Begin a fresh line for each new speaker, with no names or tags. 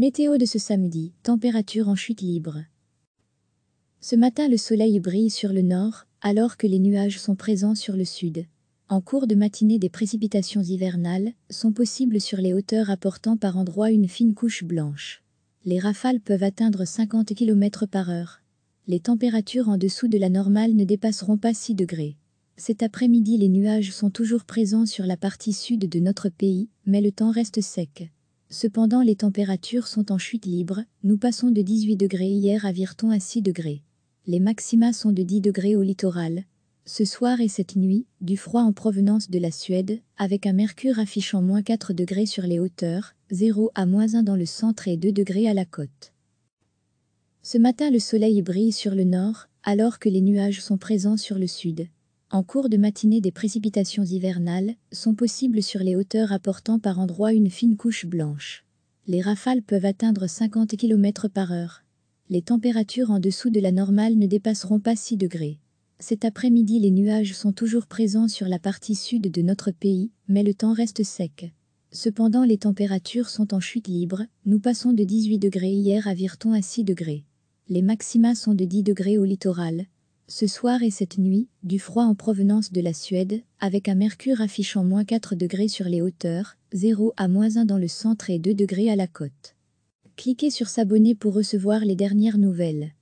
Météo de ce samedi, température en chute libre. Ce matin le soleil brille sur le nord, alors que les nuages sont présents sur le sud. En cours de matinée des précipitations hivernales sont possibles sur les hauteurs apportant par endroits une fine couche blanche. Les rafales peuvent atteindre 50 km par heure. Les températures en dessous de la normale ne dépasseront pas 6 degrés. Cet après-midi les nuages sont toujours présents sur la partie sud de notre pays, mais le temps reste sec. Cependant les températures sont en chute libre, nous passons de 18 degrés hier à Virton à 6 degrés. Les maxima sont de 10 degrés au littoral. Ce soir et cette nuit, du froid en provenance de la Suède, avec un mercure affichant moins 4 degrés sur les hauteurs, 0 à moins 1 dans le centre et 2 degrés à la côte. Ce matin le soleil brille sur le nord, alors que les nuages sont présents sur le sud. En cours de matinée, des précipitations hivernales sont possibles sur les hauteurs apportant par endroits une fine couche blanche. Les rafales peuvent atteindre 50 km par heure. Les températures en dessous de la normale ne dépasseront pas 6 degrés. Cet après-midi, les nuages sont toujours présents sur la partie sud de notre pays, mais le temps reste sec. Cependant, les températures sont en chute libre, nous passons de 18 degrés hier à Virton à 6 degrés. Les maxima sont de 10 degrés au littoral, ce soir et cette nuit, du froid en provenance de la Suède, avec un mercure affichant moins 4 degrés sur les hauteurs, 0 à moins 1 dans le centre et 2 degrés à la côte. Cliquez sur s'abonner pour recevoir les dernières nouvelles.